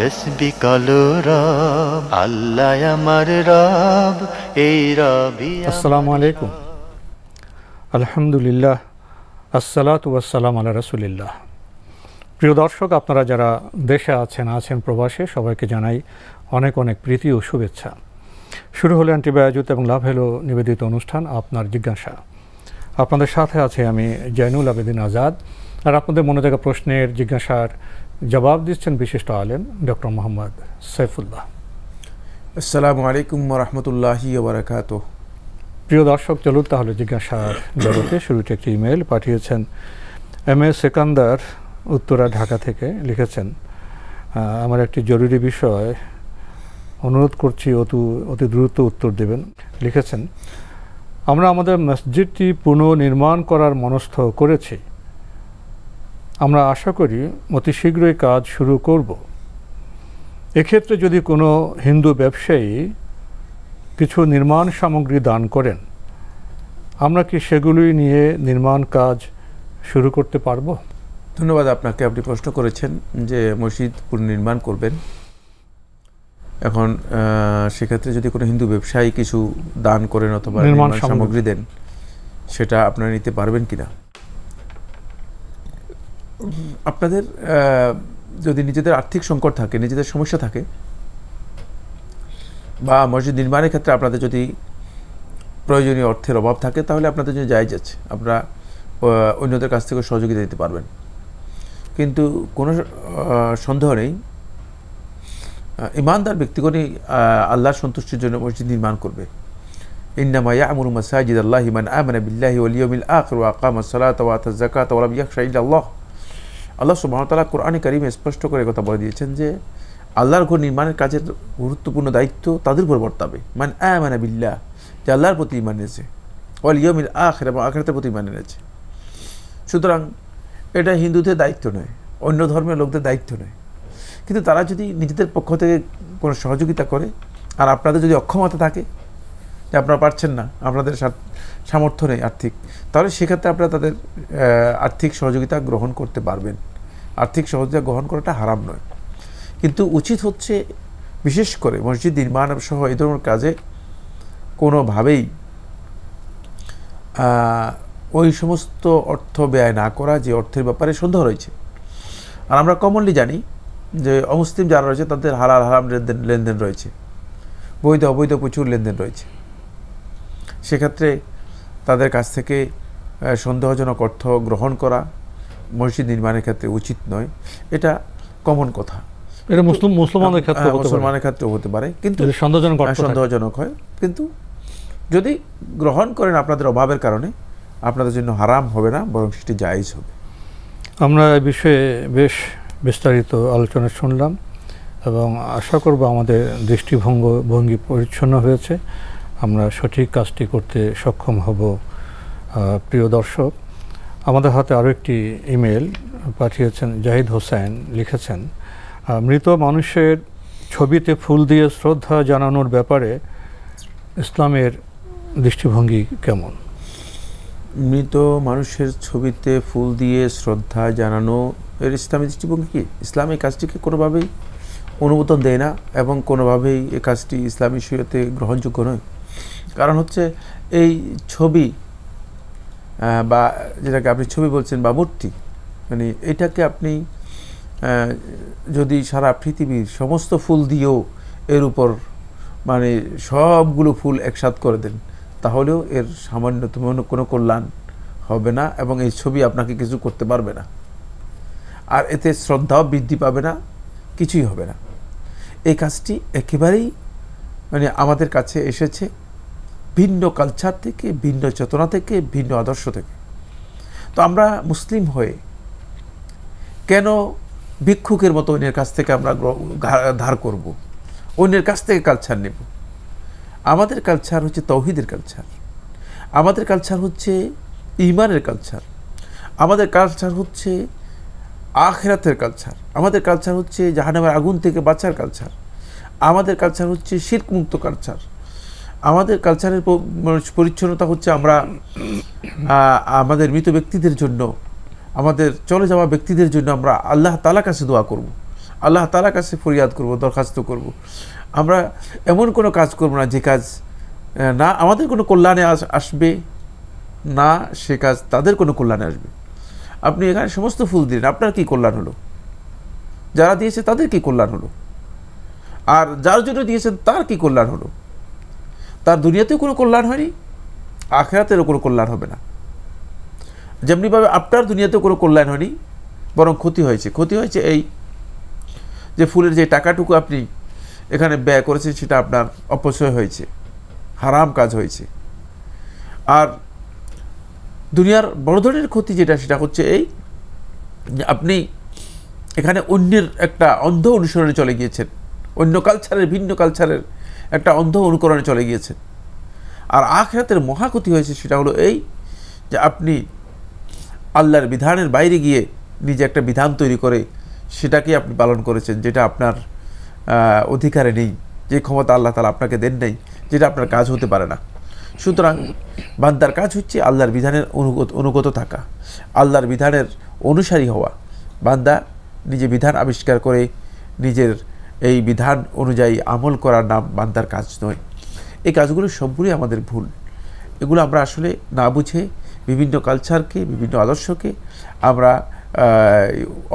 তসবি কালো রব আল্লাহ আমার রব এই রবি আসসালামু আলাইকুম আলহামদুলিল্লাহ আসসালাত ওয়াসালাম আল্লাহ রসুলিল্লাহ প্রিয় দর্শক আপনারা যারা দেশে আছেন আছেন প্রবাসে সবাইকে জানাই অনেক অনেক প্রীতি ও শুভেচ্ছা শুরু হলো অ্যান্টিবায়োজিত এবং লাভ হলো নিবেদিত অনুষ্ঠান আপনার জিজ্ঞাসা আপনাদের সাথে আছে আমি জৈনুল আবেদিন আজাদ আর আপনাদের মনে থাকা প্রশ্নের জিজ্ঞাসার জবাব দিচ্ছেন বিশিষ্ট আলেম ডক্টর মোহাম্মদ সৈফুল্লাহ আসসালামু আলাইকুম রহমতুল্লাহি ওবরাকাত প্রিয় দর্শক চলুন তাহলে জিজ্ঞাসার জগতে শুরুতে একটি ইমেল পাঠিয়েছেন এম এ সেকান্দার উত্তরা ঢাকা থেকে লিখেছেন আমার একটি জরুরি বিষয় অনুরোধ করছি অতু অতি দ্রুত উত্তর দেবেন লিখেছেন আমরা আমাদের মসজিদটি পুনর্নির্মাণ করার মনস্থ করেছি আমরা আশা করি অতি শীঘ্রই কাজ শুরু করব এক্ষেত্রে যদি কোনো হিন্দু ব্যবসায়ী কিছু নির্মাণ সামগ্রী দান করেন আমরা কি সেগুলি নিয়ে নির্মাণ কাজ শুরু করতে পারবো ধন্যবাদ আপনাকে আপনি প্রশ্ন করেছেন যে মসজিদ পুনর্নির্মাণ করবেন এখন সেক্ষেত্রে যদি কোনো হিন্দু ব্যবসায়ী কিছু দান করেন অথবা নির্মাণ সামগ্রী দেন সেটা আপনারা নিতে পারবেন কিনা আপনাদের যদি নিজেদের আর্থিক সংকট থাকে নিজেদের সমস্যা থাকে বা মসজিদ নির্মাণের ক্ষেত্রে আপনাদের যদি প্রয়োজনীয় অর্থের অভাব থাকে তাহলে আপনাদের জন্য যাই যাচ্ছে আপনারা অন্যদের কাছ থেকে সহযোগিতা দিতে পারবেন কিন্তু কোনো সন্দেহ নেই ইমানদার ব্যক্তিগণই আল্লাহর সন্তুষ্টির জন্য মসজিদ নির্মাণ করবে ইন্নামা ইয়ামুর মাসাজিদ আল্লাহ ইমান আমিন বিল্লাহি ওয়াল ইয়াউমিল আখির ওয়া সালাত ওয়া আল্লাহ আল্লাহ সুবাহতালা কোরআনে কারিমে স্পষ্ট করে কথা বলে দিয়েছেন যে আল্লাহর ঘর নির্মাণের কাজের গুরুত্বপূর্ণ দায়িত্ব তাদের উপর বর্তাবে অ্যা মানে বিল্লাহ যে আল্লাহর প্রতি ইমান এনেছে অল ইয়মিল আখের এবং আখেরাতের প্রতি ইমান এনেছে সুতরাং এটা হিন্দুদের দায়িত্ব নয় অন্য ধর্মের লোকদের দায়িত্ব নয় কিন্তু তারা যদি নিজেদের পক্ষ থেকে কোনো সহযোগিতা করে আর আপনাদের যদি অক্ষমতা থাকে যে আপনারা পারছেন না আপনাদের সামর্থ্য নেই আর্থিক তাহলে সেক্ষেত্রে আপনারা তাদের আর্থিক সহযোগিতা গ্রহণ করতে পারবেন আর্থিক সহযোগিতা গ্রহণ করাটা হারাম নয় কিন্তু উচিত হচ্ছে বিশেষ করে মসজিদ নির্মাণ সহ এই ধরনের কাজে কোনোভাবেই ওই সমস্ত অর্থ ব্যয় না করা যে অর্থের ব্যাপারে সন্দেহ রয়েছে আর আমরা কমনলি জানি যে অমুসলিম যারা রয়েছে তাদের হালাল হারাম লেনদেন রয়েছে বৈধ অবৈধ প্রচুর লেনদেন রয়েছে সেক্ষেত্রে তাদের কাছ থেকে সন্দেহজনক অর্থ গ্রহণ করা মসজিদ নির্মাণের ক্ষেত্রে উচিত নয় এটা কমন কথা এটা মুসলিম মুসলমানের ক্ষেত্রে মুসলমানের ক্ষেত্রেও হতে পারে কিন্তু সন্দেহজনক হ্যাঁ, সন্দেহজনক হয় কিন্তু যদি গ্রহণ করেন আপনাদের অভাবের কারণে আপনাদের জন্য হারাম হবে না বরং সেটি জায়জ হবে আমরা এ বিষয়ে বেশ বিস্তারিত আলোচনা শুনলাম এবং আশা করব আমাদের দৃষ্টিভঙ্গ ভঙ্গি পরিচ্ছন্ন হয়েছে আমরা সঠিক কাজটি করতে সক্ষম হব প্রিয় দর্শক আমাদের হাতে আরও একটি ইমেল পাঠিয়েছেন জাহিদ হোসেন লিখেছেন মৃত মানুষের ছবিতে ফুল দিয়ে শ্রদ্ধা জানানোর ব্যাপারে ইসলামের দৃষ্টিভঙ্গি কেমন মৃত মানুষের ছবিতে ফুল দিয়ে শ্রদ্ধা জানানো এর ইসলামী দৃষ্টিভঙ্গি কি ইসলাম এই কাজটিকে কোনোভাবেই অনুমোদন দেয় না এবং কোনোভাবেই এ কাজটি ইসলামী শরীয়তে গ্রহণযোগ্য নয় কারণ হচ্ছে এই ছবি বা যেটাকে আপনি ছবি বলছেন বা মূর্তি মানে এটাকে আপনি যদি সারা পৃথিবীর সমস্ত ফুল দিয়েও এর উপর মানে সবগুলো ফুল একসাথ করে দেন তাহলেও এর সামান্যতম কোনো কল্যাণ হবে না এবং এই ছবি আপনাকে কিছু করতে পারবে না আর এতে শ্রদ্ধাও বৃদ্ধি পাবে না কিছুই হবে না এই কাজটি একেবারেই মানে আমাদের কাছে এসেছে ভিন্ন কালচার থেকে ভিন্ন চেতনা থেকে ভিন্ন আদর্শ থেকে তো আমরা মুসলিম হয়ে কেন ভিক্ষুকের মতো অন্যের কাছ থেকে আমরা ধার করব। অন্যের কাছ থেকে কালচার নেব আমাদের কালচার হচ্ছে তৌহিদের কালচার আমাদের কালচার হচ্ছে ইমানের কালচার আমাদের কালচার হচ্ছে আখেরাতের কালচার আমাদের কালচার হচ্ছে জাহানামের আগুন থেকে বাঁচার কালচার আমাদের কালচার হচ্ছে শীতমুক্ত কালচার আমাদের কালচারের মানে পরিচ্ছন্নতা হচ্ছে আমরা আমাদের মৃত ব্যক্তিদের জন্য আমাদের চলে যাওয়া ব্যক্তিদের জন্য আমরা আল্লাহ তালা কাছে দোয়া করব। আল্লাহ তালা কাছে ফরিয়াদ করব দরখাস্ত করব। আমরা এমন কোনো কাজ করব না যে কাজ না আমাদের কোনো কল্যাণে আসবে না সে কাজ তাদের কোনো কল্যাণে আসবে আপনি এখানে সমস্ত ফুল দিলেন আপনার কি কল্যাণ হলো যারা দিয়েছে তাদের কি কল্যাণ হলো আর যার জন্য দিয়েছেন তার কি কল্যাণ হলো তার দুনিয়াতেও কোনো কল্যাণ হয়নি আখেরাতেরও কোনো কল্যাণ হবে না যেমনিভাবে আপনার দুনিয়াতেও কোনো কল্যাণ হয়নি বরং ক্ষতি হয়েছে ক্ষতি হয়েছে এই যে ফুলের যে টাকাটুকু আপনি এখানে ব্যয় করেছেন সেটা আপনার অপচয় হয়েছে হারাম কাজ হয়েছে আর দুনিয়ার বড় ধরনের ক্ষতি যেটা সেটা হচ্ছে এই আপনি এখানে অন্যের একটা অন্ধ অনুসরণে চলে গিয়েছেন অন্য কালচারের ভিন্ন কালচারের একটা অন্ধ অনুকরণে চলে গিয়েছেন আর আখরাতের মহাক্ষতি হয়েছে সেটা হলো এই যে আপনি আল্লাহর বিধানের বাইরে গিয়ে নিজে একটা বিধান তৈরি করে সেটাকে আপনি পালন করেছেন যেটা আপনার অধিকারে নেই যে ক্ষমতা আল্লাহ তালা আপনাকে দেন নেই যেটা আপনার কাজ হতে পারে না সুতরাং বান্দার কাজ হচ্ছে আল্লাহর বিধানের অনুগত অনুগত থাকা আল্লাহর বিধানের অনুসারী হওয়া বান্দা নিজে বিধান আবিষ্কার করে নিজের এই বিধান অনুযায়ী আমল করার নাম বান্দার কাজ নয় এই কাজগুলো সম্পূর্ণই আমাদের ভুল এগুলো আমরা আসলে না বুঝে বিভিন্ন কালচারকে বিভিন্ন আদর্শকে আমরা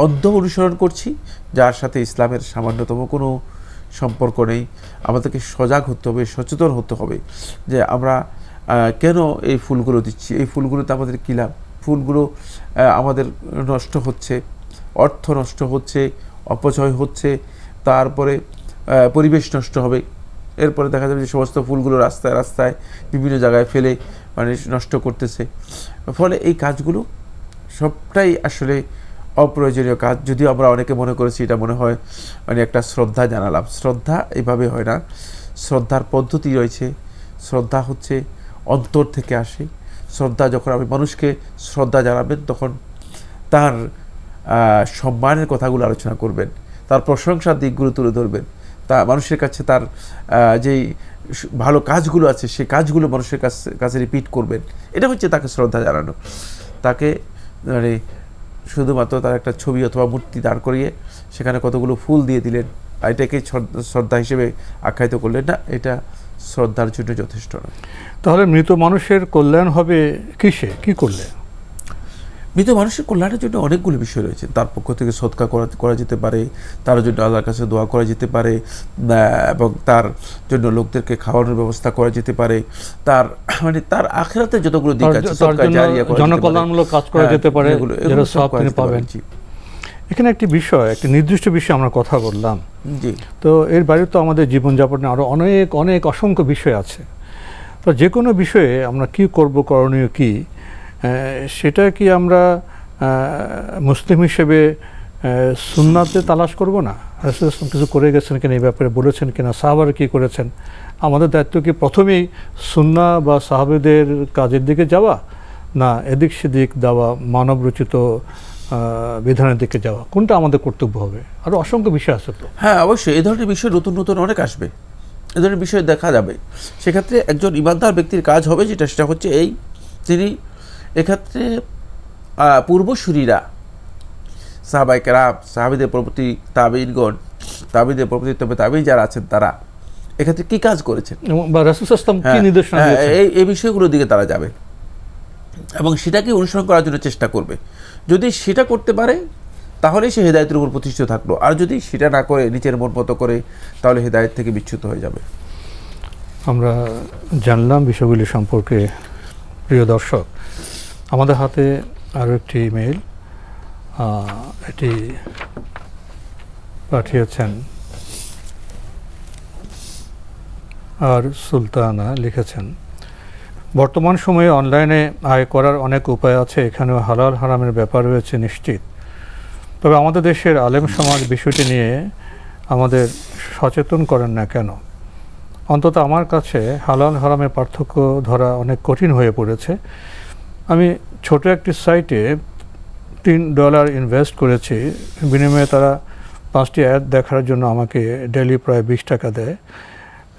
অন্ধ অনুসরণ করছি যার সাথে ইসলামের সামান্যতম কোনো সম্পর্ক নেই আমাদেরকে সজাগ হতে হবে সচেতন হতে হবে যে আমরা কেন এই ফুলগুলো দিচ্ছি এই ফুলগুলোতে আমাদের কী লাভ ফুলগুলো আমাদের নষ্ট হচ্ছে অর্থ নষ্ট হচ্ছে অপচয় হচ্ছে তারপরে পরিবেশ নষ্ট হবে এরপরে দেখা যাবে যে সমস্ত ফুলগুলো রাস্তায় রাস্তায় বিভিন্ন জায়গায় ফেলে মানে নষ্ট করতেছে ফলে এই কাজগুলো সবটাই আসলে অপ্রয়োজনীয় কাজ যদিও আমরা অনেকে মনে করেছি এটা মনে হয় মানে একটা শ্রদ্ধা জানালাম শ্রদ্ধা এভাবে হয় না শ্রদ্ধার পদ্ধতি রয়েছে শ্রদ্ধা হচ্ছে অন্তর থেকে আসে শ্রদ্ধা যখন আপনি মানুষকে শ্রদ্ধা জানাবেন তখন তার সম্মানের কথাগুলো আলোচনা করবেন তার প্রশংসার দিকগুলো তুলে ধরবেন তা মানুষের কাছে তার যেই ভালো কাজগুলো আছে সেই কাজগুলো মানুষের কাছে কাছে রিপিট করবেন এটা হচ্ছে তাকে শ্রদ্ধা জানানো তাকে মানে শুধুমাত্র তার একটা ছবি অথবা মূর্তি দাঁড় করিয়ে সেখানে কতগুলো ফুল দিয়ে দিলেন এটাকে শ্রদ্ধা হিসেবে আখ্যায়িত করলেন না এটা শ্রদ্ধার জন্য যথেষ্ট নয় তাহলে মৃত মানুষের কল্যাণ হবে কিসে কি করলে মৃত মানুষের কল্যাণের জন্য অনেকগুলো বিষয় রয়েছে তার পক্ষ থেকে সৎকার করা করা যেতে পারে তার জন্য আল্লাহর কাছে দোয়া করা যেতে পারে এবং তার জন্য লোকদেরকে খাওয়ানোর ব্যবস্থা করা যেতে পারে তার মানে তার আখেরাতে যতগুলো দিক আছে জনকল্যাণমূলক কাজ করা হ্যাঁ, যেতে পারে এগুলো সব তিনি পাবেন এখানে একটি বিষয় একটি নির্দিষ্ট বিষয়ে আমরা কথা বললাম জি তো এর বাইরে তো আমাদের জীবনযাপনে আরও অনেক অনেক অসংখ্য বিষয় আছে তো যে কোনো বিষয়ে আমরা কি করব করণীয় কী সেটা কি আমরা মুসলিম হিসেবে সুন্নাতে তালাশ করব না রাসুল কিছু করে গেছেন কিনা এই ব্যাপারে বলেছেন কিনা সাহাবার কি করেছেন আমাদের দায়িত্ব কি প্রথমেই সুন্না বা সাহাবেদের কাজের দিকে যাওয়া না এদিক সেদিক দেওয়া মানবরচিত বিধানের দিকে যাওয়া কোনটা আমাদের কর্তব্য হবে আরও অসংখ্য বিষয় আছে তো হ্যাঁ অবশ্যই এই ধরনের বিষয় নতুন নতুন অনেক আসবে এ ধরনের বিষয় দেখা যাবে সেক্ষেত্রে একজন ইমানদার ব্যক্তির কাজ হবে যেটা সেটা হচ্ছে এই তিনি এক্ষেত্রে পূর্বসূরীরা সাহাবাই কেরাম সাহাবিদের প্রভৃতি তাবিনগণ তাবিদের প্রভৃতি তবে তাবি যারা আছেন তারা এক্ষেত্রে কি কাজ করেছেন হ্যাঁ, হ্যাঁ, এই এই বিষয়গুলোর দিকে তারা যাবে এবং সেটাকে অনুসরণ করার জন্য চেষ্টা করবে যদি সেটা করতে পারে তাহলে সে হেদায়তের উপর প্রতিষ্ঠিত থাকলো আর যদি সেটা না করে নিচের মন মতো করে তাহলে হেদায়ত থেকে বিচ্ছুত হয়ে যাবে আমরা জানলাম বিষয়গুলি সম্পর্কে প্রিয় দর্শক আমাদের হাতে আরও একটি ইমেল এটি পাঠিয়েছেন আর সুলতানা লিখেছেন বর্তমান সময়ে অনলাইনে আয় করার অনেক উপায় আছে এখানেও হালাল হারামের ব্যাপার রয়েছে নিশ্চিত তবে আমাদের দেশের আলেম সমাজ বিষয়টি নিয়ে আমাদের সচেতন করেন না কেন অন্তত আমার কাছে হালাল হারামের পার্থক্য ধরা অনেক কঠিন হয়ে পড়েছে আমি ছোট একটি সাইটে তিন ডলার ইনভেস্ট করেছি বিনিময়ে তারা পাঁচটি অ্যাড দেখার জন্য আমাকে ডেলি প্রায় বিশ টাকা দেয়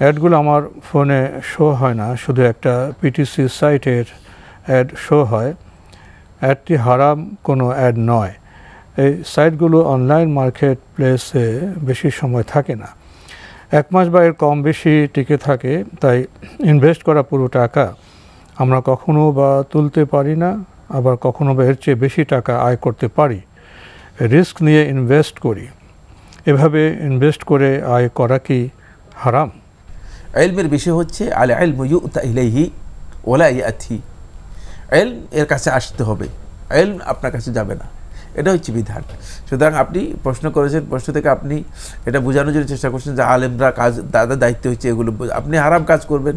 অ্যাডগুলো আমার ফোনে শো হয় না শুধু একটা পিটিসি সাইটের অ্যাড শো হয় অ্যাডটি হারাম কোনো অ্যাড নয় এই সাইটগুলো অনলাইন মার্কেট প্লেসে বেশি সময় থাকে না এক মাস বা এর কম বেশি টিকে থাকে তাই ইনভেস্ট করা পুরো টাকা আমরা কখনো বা তুলতে পারি না আবার কখনো বা এর চেয়ে বেশি টাকা আয় করতে পারি রিস্ক নিয়ে ইনভেস্ট করি এভাবে ইনভেস্ট করে আয় করা কি হারাম এলমের বিষয় হচ্ছে আলে এল ইলাইহি ওলা ইয়াথি এল এর কাছে আসতে হবে এল আপনার কাছে যাবে না এটা হচ্ছে বিধান সুতরাং আপনি প্রশ্ন করেছেন প্রশ্ন থেকে আপনি এটা বোঝানোর জন্য চেষ্টা করছেন যে আলেমরা কাজ দাদা দায়িত্ব হচ্ছে এগুলো আপনি হারাম কাজ করবেন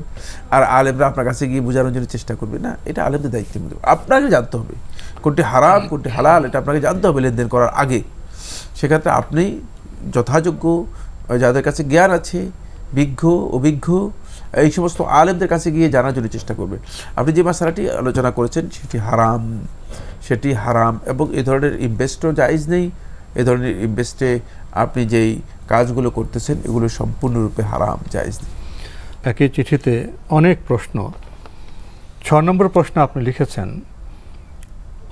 আর আলেমরা আপনার কাছে গিয়ে বোঝানোর জন্য চেষ্টা করবে না এটা আলেমদের দায়িত্ব মিলবে আপনাকে জানতে হবে কোনটি হারাম কোনটি হালাল এটা আপনাকে জানতে হবে লেনদেন করার আগে সেক্ষেত্রে আপনি যথাযোগ্য যাদের কাছে জ্ঞান আছে বিজ্ঞ অভিজ্ঞ এই সমস্ত আলেমদের কাছে গিয়ে জানার জন্য চেষ্টা করবেন আপনি যে মশালাটি আলোচনা করেছেন সেটি হারাম সেটি হারাম এবং এ ধরনের ইনভেস্টও জায়জ নেই এ ধরনের ইনভেস্টে আপনি যেই কাজগুলো করতেছেন এগুলো সম্পূর্ণরূপে হারাম জায়জ নেই একই চিঠিতে অনেক প্রশ্ন ছ নম্বর প্রশ্ন আপনি লিখেছেন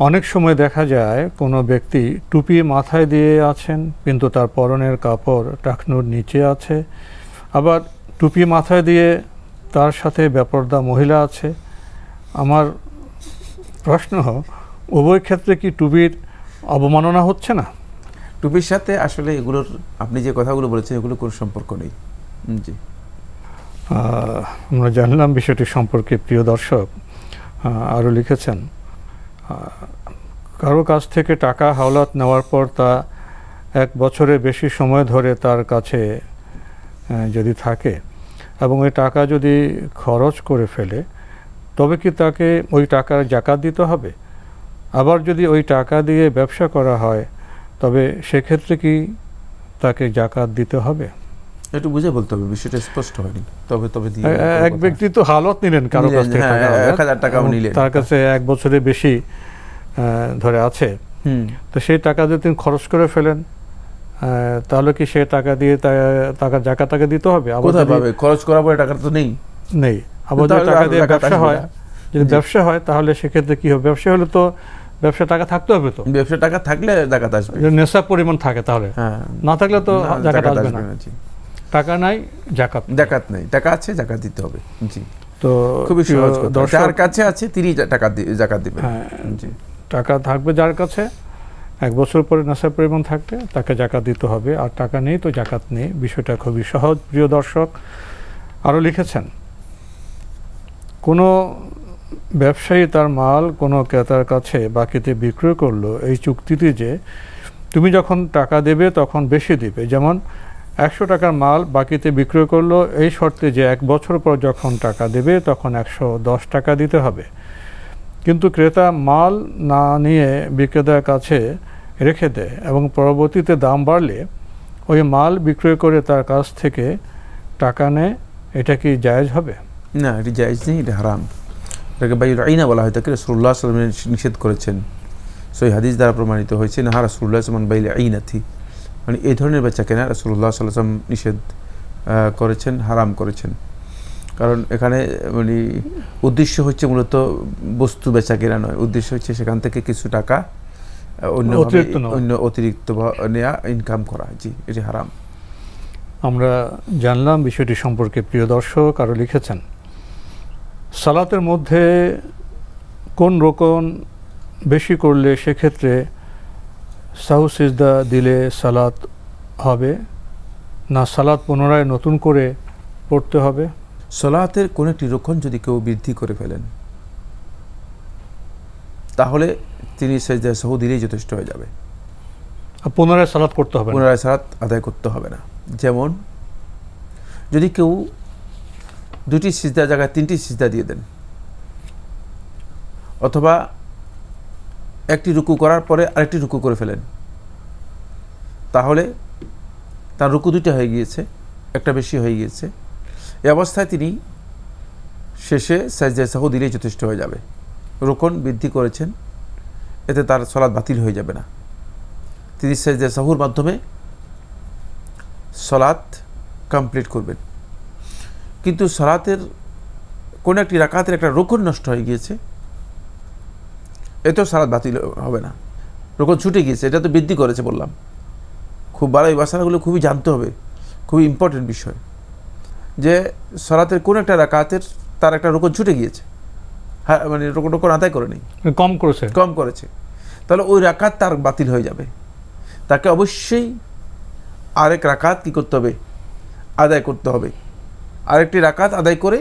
অনেক সময় দেখা যায় কোনো ব্যক্তি টুপি মাথায় দিয়ে আছেন কিন্তু তার পরনের কাপড় টাকনুর নিচে আছে আবার টুপি মাথায় দিয়ে তার সাথে ব্যাপারদা মহিলা আছে আমার প্রশ্ন উভয় ক্ষেত্রে কি টুবির অবমাননা হচ্ছে না টুপির সাথে আসলে এগুলোর আপনি যে কথাগুলো বলেছেন এগুলো কোনো সম্পর্ক নেই জি আমরা জানলাম বিষয়টি সম্পর্কে প্রিয় দর্শক আরও লিখেছেন কারো কাছ থেকে টাকা হাওলাত নেওয়ার পর তা এক বছরের বেশি সময় ধরে তার কাছে যদি থাকে এবং ওই টাকা যদি খরচ করে ফেলে তবে কি তাকে ওই টাকার জাকাত দিতে হবে আবার যদি ওই টাকা দিয়ে ব্যবসা করা হয় তবে সেক্ষেত্রে কি তাকে জাকাত দিতে হবে একটু বুঝে বলতে হবে বিষয়টা স্পষ্ট হয়নি তবে তবে এক ব্যক্তি তো হালত নিলেন কারো কাছ থেকে টাকা হ্যাঁ, নিলেন তার কাছে এক বছরে বেশি ধরে আছে তো সেই টাকা যদি তিনি খরচ করে ফেলেন তাহলে কি সে টাকা দিয়ে টাকা জাকা তাকে দিতে হবে কোথায় পাবে খরচ করা পরে টাকা তো নেই নেই আবার টাকা দিয়ে ব্যবসা হয় যদি ব্যবসা হয় তাহলে সেক্ষেত্রে কি হবে ব্যবসা হলে তো ব্যবসা টাকা থাকতে হবে তো ব্যবসা টাকা থাকলে জাকাত আসবে নেশা পরিমাণ থাকে তাহলে হ্যাঁ। না থাকলে তো জাকাত আসবে না টাকা নাই জাকাত জাকাত নাই টাকা আছে জাকাত দিতে হবে জি তো খুবই সহজ কথা যার কাছে আছে তিনি টাকা জাকাত দিবেন হ্যাঁ। জি টাকা থাকবে যার কাছে এক বছর পরে নেশার পরিমাণ থাকলে তাকে জাকাত দিতে হবে আর টাকা নেই তো জাকাত নেই বিষয়টা খুবই সহজ প্রিয় দর্শক আরও লিখেছেন কোনো ব্যবসায়ী তার মাল কোনো ক্রেতার কাছে বাকিতে বিক্রয় করলো এই চুক্তিটি যে তুমি যখন টাকা দেবে তখন বেশি দিবে যেমন একশো টাকার মাল বাকিতে বিক্রয় করলো এই শর্তে যে এক বছর পর যখন টাকা দেবে তখন একশো দশ টাকা দিতে হবে কিন্তু ক্রেতা মাল না নিয়ে বিক্রেতার কাছে রেখে দেয় এবং পরবর্তীতে দাম বাড়লে ওই মাল বিক্রয় করে তার কাছ থেকে টাকা নেয় এটা কি জায়েজ হবে না এটি জায়েজ নেই এটা হারাম তাকে বাইর আইনা বলা হয় তাকে রসুল্লাহ আসলামের নিষেধ করেছেন সই হাদিস দ্বারা প্রমাণিত হয়েছে না হা রসুল্লাহ আসলাম বাইল আইনাথি মানে এই ধরনের বাচ্চাকে না রসুল্লাহ সাল্লাম নিষেধ করেছেন হারাম করেছেন কারণ এখানে মানে উদ্দেশ্য হচ্ছে মূলত বস্তু বেচা কেনা নয় উদ্দেশ্য হচ্ছে সেখান থেকে কিছু টাকা অন্য অন্য অতিরিক্ত নেয়া ইনকাম করা জি এটি হারাম আমরা জানলাম বিষয়টি সম্পর্কে প্রিয় দর্শক আরও লিখেছেন সালাতের মধ্যে কোন রোকন বেশি করলে সেক্ষেত্রে সাহু সিজদা দিলে সালাত হবে না সালাত পুনরায় নতুন করে পড়তে হবে সালাতের কোন একটি রক্ষণ যদি কেউ বৃদ্ধি করে ফেলেন তাহলে তিনি সেজদা সাহু দিলেই যথেষ্ট হয়ে যাবে পুনরায় সালাত করতে হবে পুনরায় সালাত আদায় করতে হবে না যেমন যদি কেউ দুটি সিজদা জায়গায় তিনটি সিজদা দিয়ে দেন অথবা একটি রুকু করার পরে আরেকটি রুকু করে ফেলেন তাহলে তার রুকু দুইটা হয়ে গিয়েছে একটা বেশি হয়ে গিয়েছে এ অবস্থায় তিনি শেষে সাজদায় সাহু দিলেই যথেষ্ট হয়ে যাবে রোকন বৃদ্ধি করেছেন এতে তার সলাদ বাতিল হয়ে যাবে না তিনি সাজদায় সাহুর মাধ্যমে সলাদ কমপ্লিট করবেন কিন্তু সলাতের কোনো একটি রাকাতের একটা রোকন নষ্ট হয়ে গিয়েছে এত সালাত বাতিল হবে না রোকন ছুটে গিয়েছে এটা তো বৃদ্ধি করেছে বললাম খুব ভালো এই বাসারাগুলো খুবই জানতে হবে খুবই ইম্পর্টেন্ট বিষয় যে সলাতের কোন একটা রাকাতের তার একটা রোকন ছুটে গিয়েছে হ্যাঁ মানে রোকন টোকন আদায় করে নেই কম করেছে কম করেছে তাহলে ওই রাকাত তার বাতিল হয়ে যাবে তাকে অবশ্যই আরেক রাকাত কি করতে হবে আদায় করতে হবে আরেকটি রাকাত আদায় করে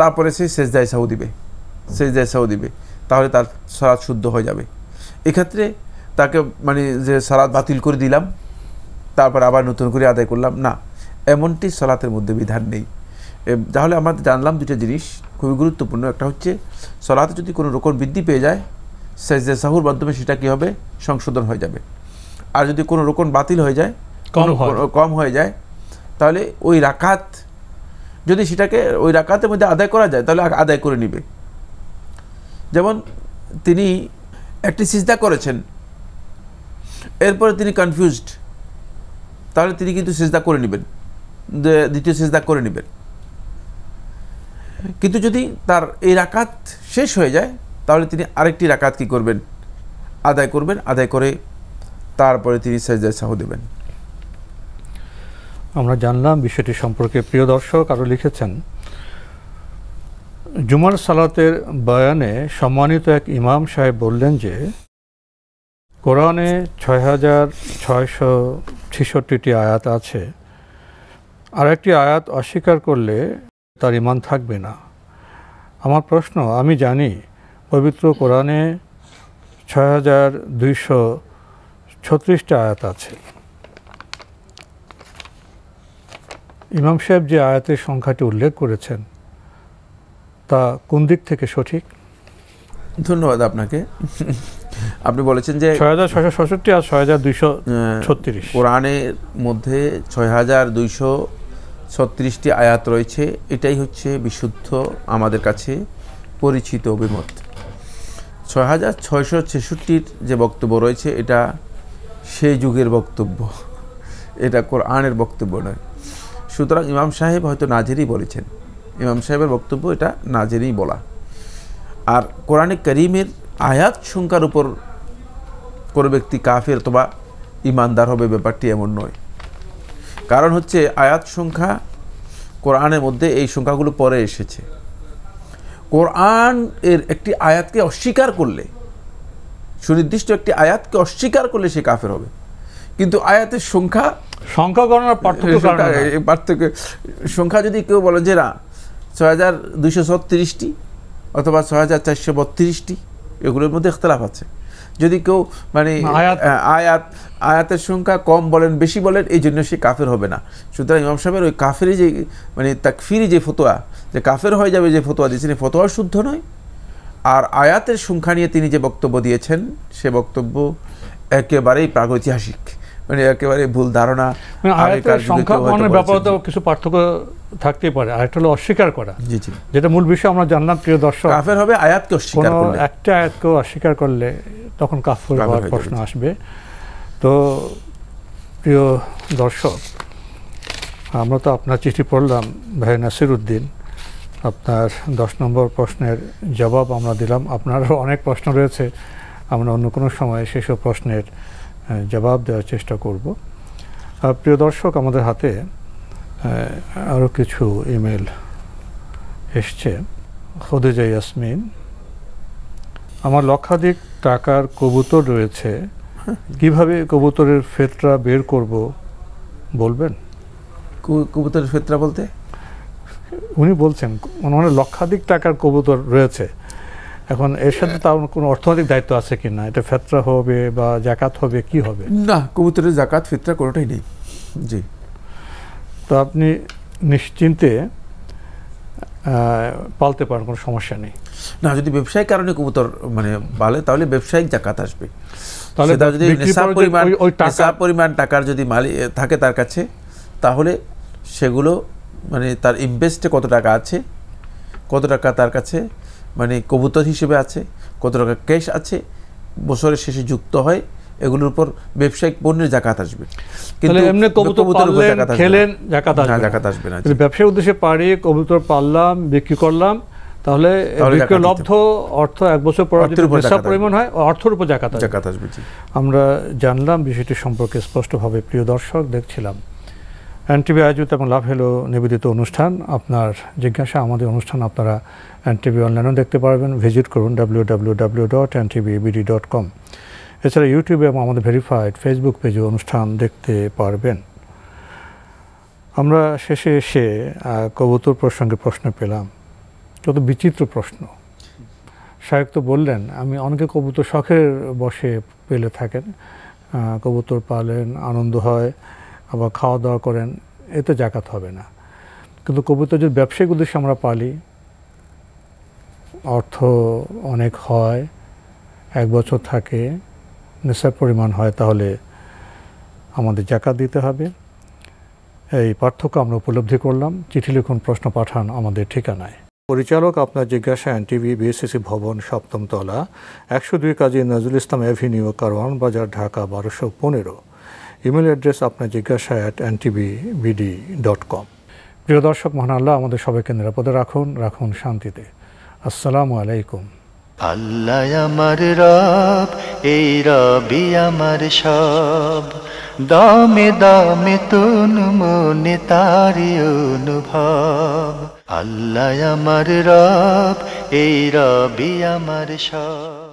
তারপরে সে সেজদায় সাহু দিবে সেজদায় সাহু দিবে তাহলে তার সারাদ শুদ্ধ হয়ে যাবে এক্ষেত্রে তাকে মানে যে সালাদ বাতিল করে দিলাম তারপর আবার নতুন করে আদায় করলাম না এমনটি সালাতের মধ্যে বিধান নেই তাহলে আমরা জানলাম দুটো জিনিস খুবই গুরুত্বপূর্ণ একটা হচ্ছে সলাতে যদি কোনো রকম বৃদ্ধি পেয়ে যায় সেজদে সাহুর মাধ্যমে সেটা কী হবে সংশোধন হয়ে যাবে আর যদি কোনো রকম বাতিল হয়ে যায় কম কম হয়ে যায় তাহলে ওই রাকাত যদি সেটাকে ওই রাকাতের মধ্যে আদায় করা যায় তাহলে আদায় করে নিবে যেমন তিনি একটি সিজদা করেছেন এরপরে তিনি কনফিউজড তাহলে তিনি কিন্তু সিজদা করে নেবেন দ্বিতীয় সিজদা করে নেবেন কিন্তু যদি তার এই রাকাত শেষ হয়ে যায় তাহলে তিনি আরেকটি রাকাত কি করবেন আদায় করবেন আদায় করে তারপরে তিনি সেজদায় সাহ দেবেন আমরা জানলাম বিষয়টি সম্পর্কে প্রিয় দর্শক আরও লিখেছেন জুমার সালাতের বয়ানে সম্মানিত এক ইমাম সাহেব বললেন যে কোরআনে ছয় হাজার ছয়শো ছিষট্টিটি আয়াত আছে আর একটি আয়াত অস্বীকার করলে তার ইমান থাকবে না আমার প্রশ্ন আমি জানি পবিত্র কোরআনে ছয় হাজার দুইশো ছত্রিশটা আয়াত আছে ইমাম সাহেব যে আয়াতের সংখ্যাটি উল্লেখ করেছেন তা কোন দিক থেকে সঠিক ধন্যবাদ আপনাকে আপনি বলেছেন যে ছয় হাজার ছয়শো ছষট্টি আর ছয় হাজার দুইশো ছত্রিশ কোরআনের মধ্যে ছয় হাজার দুইশো ছত্রিশটি আয়াত রয়েছে এটাই হচ্ছে বিশুদ্ধ আমাদের কাছে পরিচিত অভিমত ছয় হাজার ছয়শো ছেষট্টির যে বক্তব্য রয়েছে এটা সেই যুগের বক্তব্য এটা কোরআনের বক্তব্য নয় সুতরাং ইমাম সাহেব হয়তো নাজেরই বলেছেন ইমাম সাহেবের বক্তব্য এটা নাজেরই বলা আর কোরআনে করিমের আয়াত সংখ্যার উপর কোনো ব্যক্তি কাফের অথবা ইমানদার হবে ব্যাপারটি এমন নয় কারণ হচ্ছে আয়াত সংখ্যা কোরআনের মধ্যে এই সংখ্যাগুলো পরে এসেছে কোরআন এর একটি আয়াতকে অস্বীকার করলে সুনির্দিষ্ট একটি আয়াতকে অস্বীকার করলে সে কাফের হবে কিন্তু আয়াতের সংখ্যা সংখ্যা গণনার পার্থক্য পার্থক্য সংখ্যা যদি কেউ বলে যে না ছয় হাজার দুইশো অথবা ছয় হাজার চারশো বত্রিশটি এগুলোর মধ্যে ইখতলাফ আছে যদি কেউ মানে আয়াত আয়াতের সংখ্যা কম বলেন বেশি বলেন এই জন্য সে কাফের হবে না সুতরাং ইমাম সাহেবের ওই কাফেরই যে মানে তাকফিরি যে ফতোয়া যে কাফের হয়ে যাবে যে ফতোয়া দিয়েছেন এই ফতোয়া শুদ্ধ নয় আর আয়াতের সংখ্যা নিয়ে তিনি যে বক্তব্য দিয়েছেন সে বক্তব্য একেবারেই প্রাগৈতিহাসিক মানে একেবারে ভুল ধারণা মানে সংখ্যা ব্যাপারে কিছু পার্থক্য থাকতে পারে আরেকটা হলো অস্বীকার করা যেটা মূল বিষয় আমরা জানলাম প্রিয় দর্শক কাফের হবে আয়াতকে অস্বীকার করলে একটা আয়াতকে অস্বীকার করলে তখন কাফের হওয়ার প্রশ্ন আসবে তো প্রিয় দর্শক আমরা তো আপনার চিঠি পড়লাম ভাই নাসির উদ্দিন আপনার দশ নম্বর প্রশ্নের জবাব আমরা দিলাম আপনারও অনেক প্রশ্ন রয়েছে আমরা অন্য কোনো সময় সেসব প্রশ্নের জবাব দেওয়ার চেষ্টা করব প্রিয় দর্শক আমাদের হাতে আরও কিছু ইমেল এসছে খদিজা ইয়াসমিন আমার লক্ষাধিক টাকার কবুতর রয়েছে কিভাবে কবুতরের ফেতরা বের করব বলবেন কবুতরের ফেতরা বলতে উনি বলছেন মানে লক্ষাধিক টাকার কবুতর রয়েছে এখন এর সাথে তার কোনো অর্থনৈতিক দায়িত্ব আছে কি না এটা ফেতরা হবে বা জাকাত হবে কি হবে না কবুতরের জাকাত ফেতরা কোনোটাই নেই জি তো আপনি নিশ্চিন্তে পালতে পারেন কোনো সমস্যা নেই না যদি ব্যবসায়িক কারণে কবুতর মানে পালে তাহলে ব্যবসায়িক জাকাত আসবে তাহলে যদি পরিমাণ ওই টাকা পরিমাণ টাকার যদি মালি থাকে তার কাছে তাহলে সেগুলো মানে তার ইনভেস্টে কত টাকা আছে কত টাকা তার কাছে মানে কবুতর হিসেবে আছে কত টাকা ক্যাশ আছে বছরের শেষে যুক্ত হয় এগুলোর উপর ব্যবসায়িক পণ্যের জাকাত আসবে কিন্তু উদ্দেশ্যে পারি কবুতর পাললাম বিক্রি করলাম তাহলে লব্ধ অর্থ এক বছর পর পরিমাণ হয় অর্থের উপর জাকাত জাকাত আসবে আমরা জানলাম বিষয়টি সম্পর্কে স্পষ্টভাবে প্রিয় দর্শক দেখছিলাম এনটিভি আয়োজিত এবং লাভ হেলো নিবেদিত অনুষ্ঠান আপনার জিজ্ঞাসা আমাদের অনুষ্ঠান আপনারা এনটিভি অনলাইনেও দেখতে পারবেন ভিজিট করুন ডাব্লিউ ডট ডট কম এছাড়া ইউটিউবে এবং আমাদের ভেরিফাইড ফেসবুক পেজে অনুষ্ঠান দেখতে পারবেন আমরা শেষে এসে কবুতর প্রসঙ্গে প্রশ্ন পেলাম কত বিচিত্র প্রশ্ন সাহেব তো বললেন আমি অনেকে কবুতর শখের বসে পেলে থাকেন কবুতর পালেন আনন্দ হয় আবার খাওয়া দাওয়া করেন এতে জাকাত হবে না কিন্তু কবুতর যদি ব্যবসায়িক উদ্দেশ্যে আমরা পালি অর্থ অনেক হয় এক বছর থাকে নেশার পরিমাণ হয় তাহলে আমাদের জাকাত দিতে হবে এই পার্থক্য আমরা উপলব্ধি করলাম চিঠি লিখুন প্রশ্ন পাঠান আমাদের ঠিকানায় পরিচালক আপনার জিজ্ঞাসায়ন টিভি বিএসসিসি ভবন সপ্তম তলা একশো দুই কাজী নজরুল ইসলাম অ্যাভিনিউ কারওয়ান বাজার ঢাকা বারোশো পনেরো ইমেল অ্যাড্রেস আপনার জিজ্ঞাসা অ্যাট অ্যান্টিবিডি ডট কম প্রিয় দর্শক মহান আল্লাহ আমাদের সবাইকে নিরাপদে রাখুন রাখুন শান্তিতে আসসালামু আলাইকুম আল্লাহ আমার রব এই রবি আমার সব দমে দমে তুন মনে তারি অনুভব আল্লাহ আমার রব এই রবি আমার সব